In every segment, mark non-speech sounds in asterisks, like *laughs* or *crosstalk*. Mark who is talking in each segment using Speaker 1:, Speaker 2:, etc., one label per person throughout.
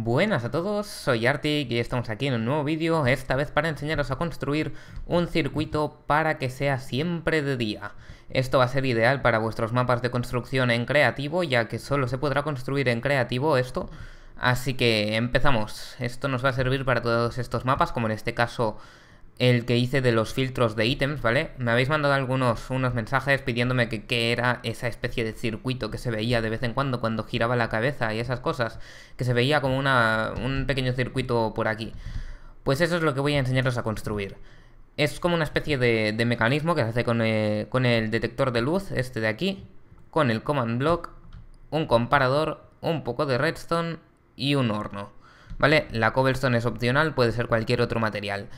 Speaker 1: Buenas a todos, soy Artic y estamos aquí en un nuevo vídeo, esta vez para enseñaros a construir un circuito para que sea siempre de día. Esto va a ser ideal para vuestros mapas de construcción en creativo, ya que solo se podrá construir en creativo esto. Así que empezamos. Esto nos va a servir para todos estos mapas, como en este caso el que hice de los filtros de ítems, ¿vale? Me habéis mandado algunos unos mensajes pidiéndome qué era esa especie de circuito que se veía de vez en cuando cuando giraba la cabeza y esas cosas, que se veía como un pequeño circuito por aquí. Pues eso es lo que voy a enseñaros a construir. Es como una especie de, mecanismo que se hace con, eh, con el detector de luz, este de aquí, con el command block, un comparador, un poco de redstone y un horno. ¿Vale? La cobblestone es opcional, puede ser cualquier otro material.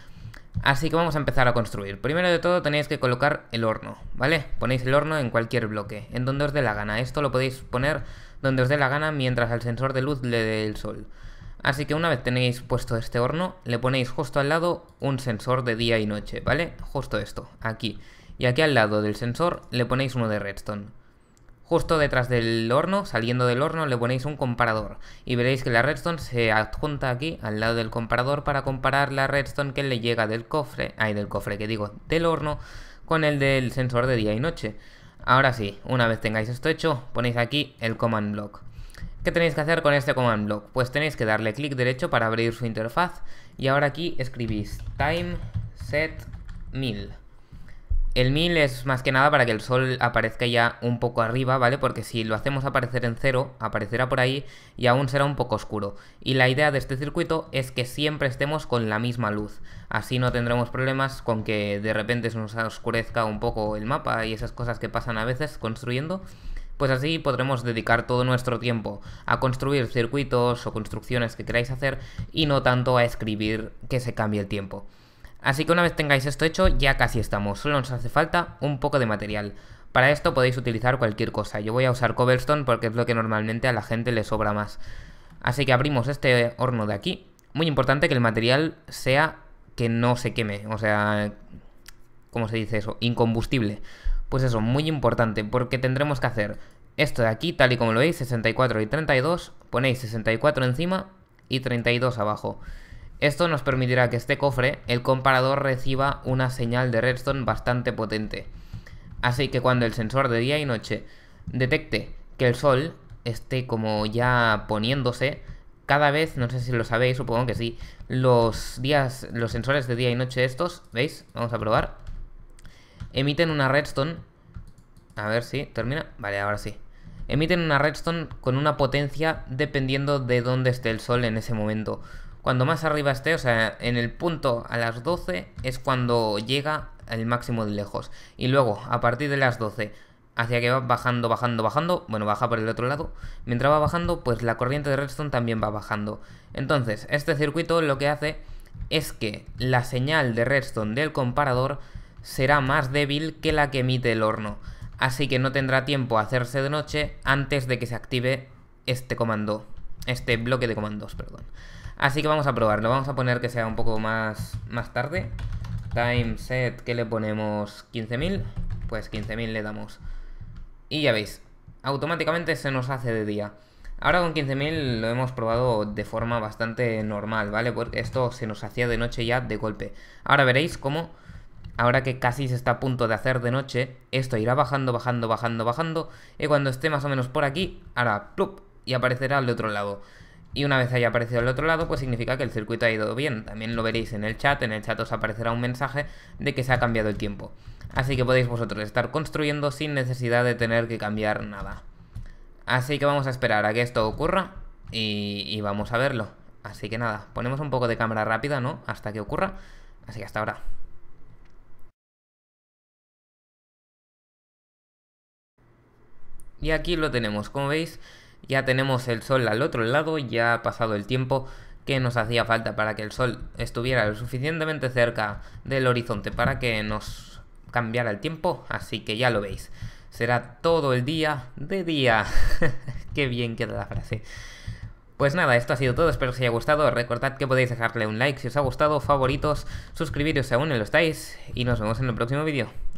Speaker 1: Así que vamos a empezar a construir. Primero de todo tenéis que colocar el horno, ¿vale? Ponéis el horno en cualquier bloque, en donde os dé la gana. Esto lo podéis poner donde os dé la gana mientras al sensor de luz le dé el sol. Así que una vez tenéis puesto este horno, le ponéis justo al lado un sensor de día y noche, ¿vale? Justo esto, aquí. Y aquí al lado del sensor le ponéis uno de redstone. Justo detrás del horno, saliendo del horno, le ponéis un comparador y veréis que la redstone se adjunta aquí al lado del comparador para comparar la redstone que le llega del cofre, ay del cofre que digo, del horno con el del sensor de día y noche. Ahora sí, una vez tengáis esto hecho, ponéis aquí el command block. ¿Qué tenéis que hacer con este command block? Pues tenéis que darle clic derecho para abrir su interfaz y ahora aquí escribís time set 1000 el 1000 es más que nada para que el sol aparezca ya un poco arriba, ¿vale? Porque si lo hacemos aparecer en cero, aparecerá por ahí y aún será un poco oscuro. Y la idea de este circuito es que siempre estemos con la misma luz. Así no tendremos problemas con que de repente se nos oscurezca un poco el mapa y esas cosas que pasan a veces construyendo. Pues así podremos dedicar todo nuestro tiempo a construir circuitos o construcciones que queráis hacer y no tanto a escribir que se cambie el tiempo. Así que una vez tengáis esto hecho, ya casi estamos, solo nos hace falta un poco de material. Para esto podéis utilizar cualquier cosa, yo voy a usar cobblestone porque es lo que normalmente a la gente le sobra más. Así que abrimos este horno de aquí. Muy importante que el material sea que no se queme, o sea, ¿cómo se dice eso? Incombustible. Pues eso, muy importante, porque tendremos que hacer esto de aquí, tal y como lo veis, 64 y 32, ponéis 64 encima y 32 abajo. Esto nos permitirá que este cofre, el comparador reciba una señal de redstone bastante potente. Así que cuando el sensor de día y noche detecte que el sol esté como ya poniéndose, cada vez, no sé si lo sabéis, supongo que sí, los días, los sensores de día y noche estos, ¿veis? Vamos a probar. Emiten una redstone. A ver si termina. Vale, ahora sí. Emiten una redstone con una potencia dependiendo de dónde esté el sol en ese momento. Cuando más arriba esté, o sea, en el punto a las 12 es cuando llega el máximo de lejos. Y luego, a partir de las 12, hacia que va bajando, bajando, bajando, bueno, baja por el otro lado. Mientras va bajando, pues la corriente de redstone también va bajando. Entonces, este circuito lo que hace es que la señal de redstone del comparador será más débil que la que emite el horno, así que no tendrá tiempo a hacerse de noche antes de que se active este comando. Este bloque de comandos, perdón. Así que vamos a probarlo. Vamos a poner que sea un poco más, más tarde. Time set, que le ponemos? 15.000. Pues 15.000 le damos. Y ya veis, automáticamente se nos hace de día. Ahora con 15.000 lo hemos probado de forma bastante normal, ¿vale? Porque esto se nos hacía de noche ya de golpe. Ahora veréis cómo, ahora que casi se está a punto de hacer de noche, esto irá bajando, bajando, bajando, bajando. Y cuando esté más o menos por aquí, Ahora, plup, y aparecerá al otro lado. Y una vez haya aparecido al otro lado, pues significa que el circuito ha ido bien. También lo veréis en el chat, en el chat os aparecerá un mensaje de que se ha cambiado el tiempo. Así que podéis vosotros estar construyendo sin necesidad de tener que cambiar nada. Así que vamos a esperar a que esto ocurra y, y vamos a verlo. Así que nada, ponemos un poco de cámara rápida, ¿no? Hasta que ocurra. Así que hasta ahora. Y aquí lo tenemos, como veis ya tenemos el sol al otro lado, ya ha pasado el tiempo que nos hacía falta para que el sol estuviera lo suficientemente cerca del horizonte para que nos cambiara el tiempo, así que ya lo veis. Será todo el día de día. *laughs* Qué bien queda la frase. Pues nada, esto ha sido todo, espero que os haya gustado, recordad que podéis dejarle un like si os ha gustado, favoritos, suscribiros si aún no lo estáis y nos vemos en el próximo vídeo.